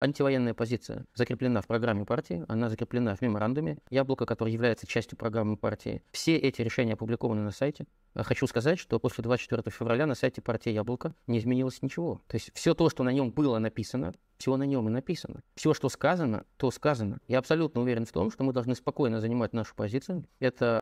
Антивоенная позиция закреплена в программе партии, она закреплена в меморандуме «Яблоко», который является частью программы партии. Все эти решения опубликованы на сайте. А хочу сказать, что после 24 февраля на сайте партии «Яблоко» не изменилось ничего. То есть все то, что на нем было написано, все на нем и написано. Все, что сказано, то сказано. Я абсолютно уверен в том, что мы должны спокойно занимать нашу позицию. Это